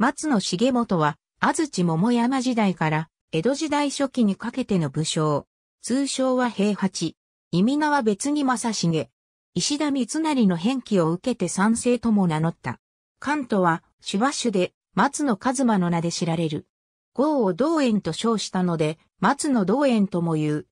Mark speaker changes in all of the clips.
Speaker 1: 松野重元は、安土桃山時代から、江戸時代初期にかけての武将。通称は平八。意味名は別に正茂。石田三成の返記を受けて賛成とも名乗った。関東は、手話種で、松野一馬の名で知られる。豪を道園と称したので、松野道園とも言う。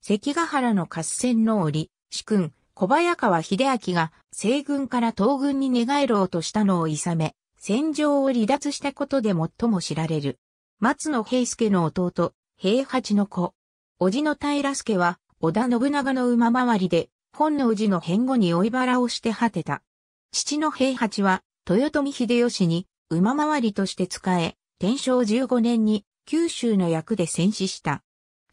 Speaker 1: 関ヶ原の合戦の折、主君、小早川秀明が西軍から東軍に寝返ろうとしたのをいさめ、戦場を離脱したことで最も知られる。松野平助の弟、平八の子。叔父の平助は、織田信長の馬回りで、本能寺の変後に追い腹をして果てた。父の平八は、豊臣秀吉に馬回りとして仕え、天正15年に九州の役で戦死した。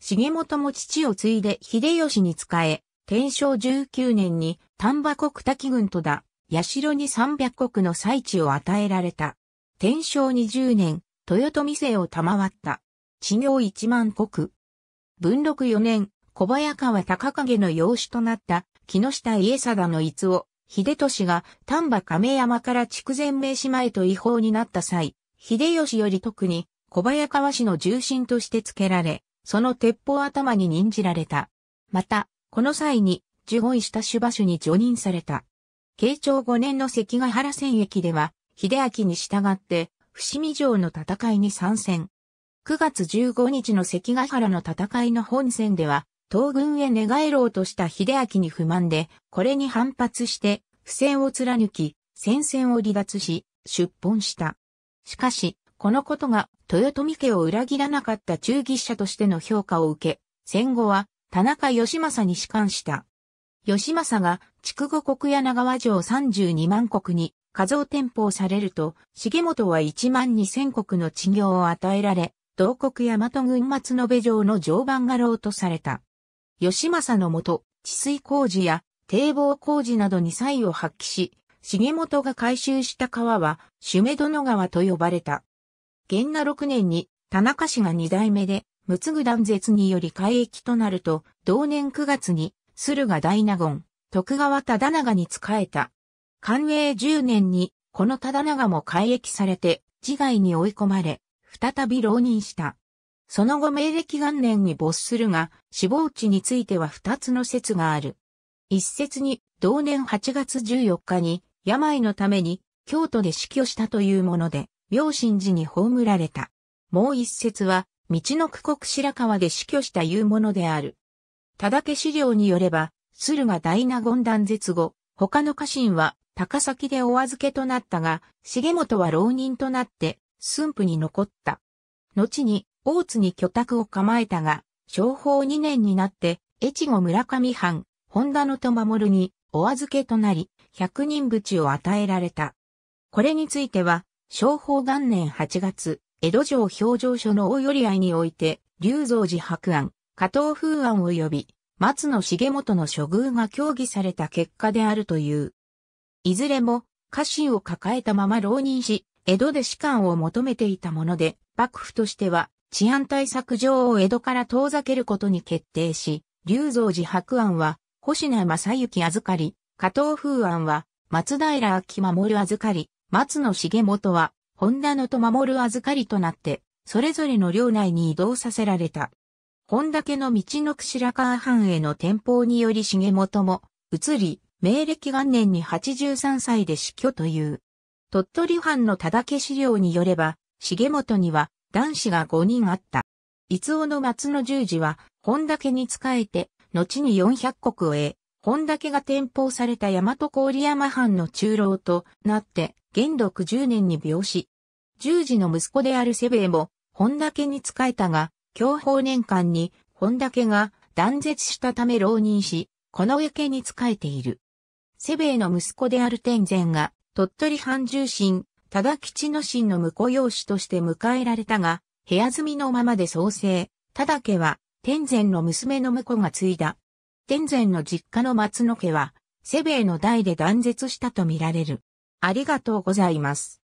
Speaker 1: 重本も父を継いで秀吉に仕え、天正19年に丹波国滝軍とだ。代に三百国の祭地を与えられた。天正二十年、豊臣姓を賜った。地名一万国。文禄四年、小早川高影の養子となった木下家貞の逸を、秀俊が丹波亀山から筑前名島へと違法になった際、秀吉より特に小早川氏の重臣として付けられ、その鉄砲頭に任じられた。また、この際に、受本した守馬主に除任された。慶長5年の関ヶ原戦役では、秀明に従って、伏見城の戦いに参戦。9月15日の関ヶ原の戦いの本戦では、東軍へ寝返ろうとした秀明に不満で、これに反発して、不戦を貫き、戦線を離脱し、出奔した。しかし、このことが豊臣家を裏切らなかった忠義者としての評価を受け、戦後は田中義政に仕官した。義政が筑後国長川城32万国に画像転封されると、重本は1万2000国の地業を与えられ、同国大和軍松延城の常磐画廊とされた。義政のもと、治水工事や堤防工事などに才を発揮し、重本が改修した川は、主目殿川と呼ばれた。元那6年に、田中氏が二代目で、むつぐ断絶により海域となると、同年9月に、駿河大納言、徳川忠長に仕えた。寛永10年に、この忠長も改役されて、自害に追い込まれ、再び浪人した。その後明暦元年に没するが、死亡地については二つの説がある。一説に、同年8月14日に、病のために、京都で死去したというもので、明神寺に葬られた。もう一説は、道の区国白川で死去したいうものである。ただけ資料によれば、駿河大納言断絶後、他の家臣は高崎でお預けとなったが、重本は浪人となって、駿府に残った。後に、大津に居宅を構えたが、商法2年になって、越後村上藩、本田のと守に、お預けとなり、百人淵を与えられた。これについては、商法元年8月、江戸城表情所の大寄り合いにおいて、龍造寺白案、加藤風案及び松野重元の処遇が協議された結果であるという。いずれも家臣を抱えたまま浪人し、江戸で士官を求めていたもので、幕府としては治安対策上を江戸から遠ざけることに決定し、龍造寺白案は星名正幸預かり、加藤風案は松平秋守預かり、松野重元は本田野と守預かりとなって、それぞれの領内に移動させられた。本岳の道の白川藩への転向により重本も移り、明暦元年に83歳で死去という。鳥取藩の忠家資料によれば、重本には男子が5人あった。伊豆の松の十字は、本岳に仕えて、後に400国を得、本岳が転封された大和郡山藩の中老となって、元禄10年に病死。十字の息子であるセベ衛も、本岳に仕えたが、享保年間に本田家が断絶したため浪人し、この家家に仕えている。セベイの息子である天禅が、鳥取藩重臣、忠吉の神の婿養子として迎えられたが、部屋住みのままで創生、忠家は、天禅の娘の婿が継いだ。天禅の実家の松野家は、セベイの代で断絶したとみられる。ありがとうございます。